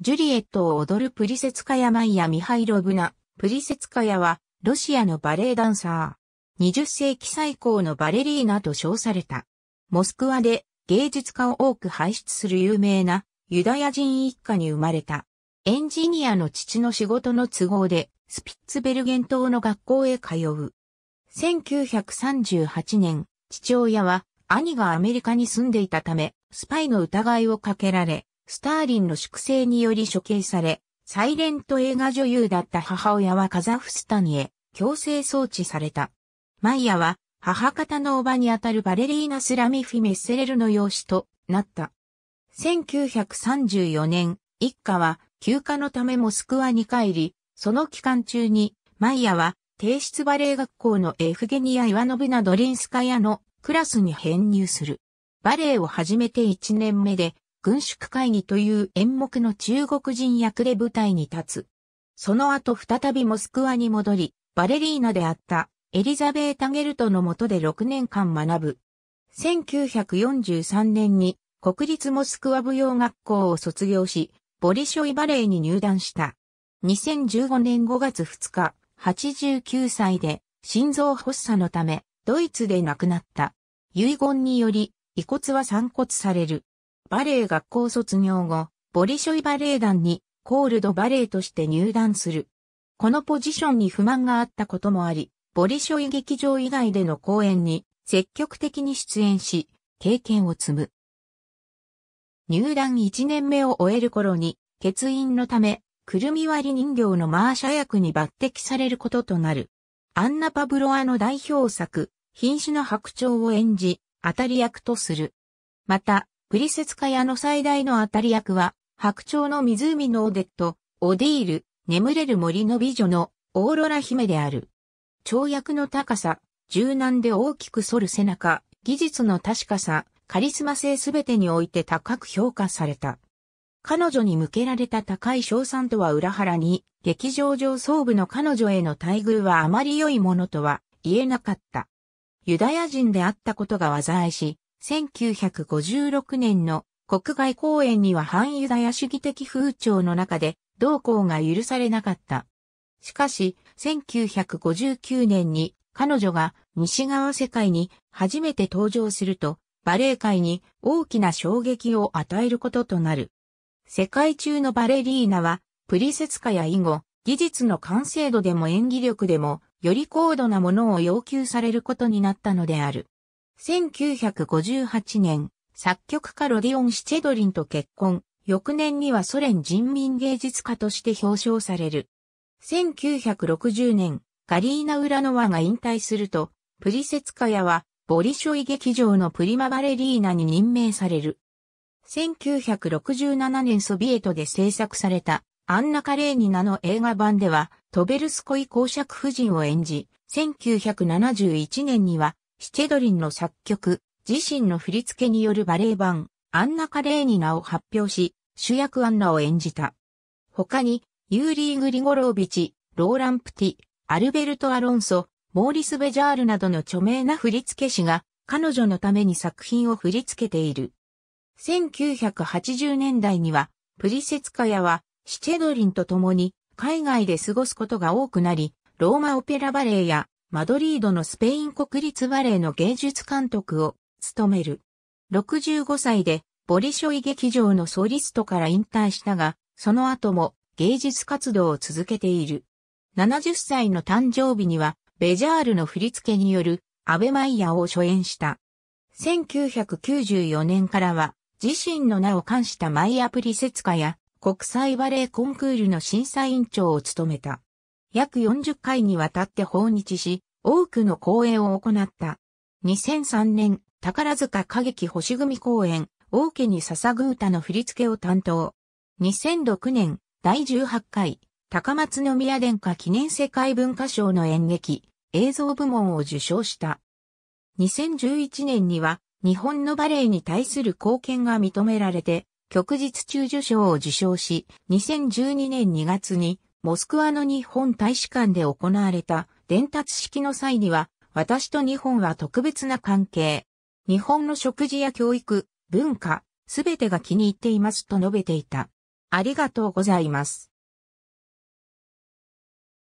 ジュリエットを踊るプリセツカヤマイヤ・ミハイロブナ、プリセツカヤは、ロシアのバレエダンサー。20世紀最高のバレリーナと称された。モスクワで芸術家を多く輩出する有名なユダヤ人一家に生まれた。エンジニアの父の仕事の都合で、スピッツベルゲン島の学校へ通う。1938年、父親は兄がアメリカに住んでいたため、スパイの疑いをかけられ、スターリンの粛清により処刑され、サイレント映画女優だった母親はカザフスタンへ強制送致された。マイヤは母方のおばにあたるバレリーナスラミフィメッセレルの養子となった。1934年、一家は休暇のためモスクワに帰り、その期間中に、マイヤは、帝室バレエ学校のエフゲニア・イワノブナ・ドリンスカヤのクラスに編入する。バレエを始めて1年目で、軍縮会議という演目の中国人役で舞台に立つ。その後再びモスクワに戻り、バレリーナであったエリザベータ・ゲルトの下で6年間学ぶ。1943年に国立モスクワ舞踊学校を卒業し、ボリショイバレエに入団した。2015年5月2日、89歳で心臓発作のため、ドイツで亡くなった。遺言により、遺骨は散骨される。バレエ学校卒業後、ボリショイバレエ団にコールドバレエとして入団する。このポジションに不満があったこともあり、ボリショイ劇場以外での公演に積極的に出演し、経験を積む。入団1年目を終える頃に、欠員のため、くるみ割り人形のマーシャ役に抜擢されることとなる。アンナ・パブロアの代表作、品種の白鳥を演じ、当たり役とする。また、プリセツカヤの最大の当たり役は、白鳥の湖のオデット、オディール、眠れる森の美女のオーロラ姫である。跳躍の高さ、柔軟で大きく反る背中、技術の確かさ、カリスマ性すべてにおいて高く評価された。彼女に向けられた高い賞賛とは裏腹に、劇場上層部の彼女への待遇はあまり良いものとは言えなかった。ユダヤ人であったことが災いし、1956年の国外公演には反ユダヤ主義的風潮の中で同行が許されなかった。しかし、1959年に彼女が西側世界に初めて登場すると、バレエ界に大きな衝撃を与えることとなる。世界中のバレリーナは、プリセツカや以後、技術の完成度でも演技力でも、より高度なものを要求されることになったのである。1958年、作曲家ロディオン・シチェドリンと結婚、翌年にはソ連人民芸術家として表彰される。1960年、ガリーナ・ウラノワが引退すると、プリセツカヤは、ボリショイ劇場のプリマバレリーナに任命される。1967年ソビエトで制作された、アンナ・カレーニナの映画版では、トベルスコイ公爵夫人を演じ、1971年には、シチェドリンの作曲、自身の振り付けによるバレエ版、アンナ・カレーニナを発表し、主役アンナを演じた。他に、ユーリー・グリゴロービチ、ローラン・プティ、アルベルト・アロンソ、モーリス・ベジャールなどの著名な振付師が、彼女のために作品を振り付けている。1980年代には、プリセツカヤは、シチェドリンと共に、海外で過ごすことが多くなり、ローマオペラバレエやマドリードのスペイン国立バレエの芸術監督を務める。65歳でボリショイ劇場のソリストから引退したが、その後も芸術活動を続けている。70歳の誕生日には、ベジャールの振り付けによるアベマイヤを初演した。1994年からは、自身の名を冠したマイアプリ説家や国際バレエコンクールの審査委員長を務めた。約40回にわたって訪日し、多くの公演を行った。2003年、宝塚歌劇星組公演、王家に捧ぐ歌の振り付けを担当。2006年、第18回、高松宮殿下記念世界文化賞の演劇、映像部門を受賞した。2011年には、日本のバレエに対する貢献が認められて、曲日中受賞を受賞し、2012年2月にモスクワの日本大使館で行われた伝達式の際には、私と日本は特別な関係。日本の食事や教育、文化、すべてが気に入っていますと述べていた。ありがとうございます。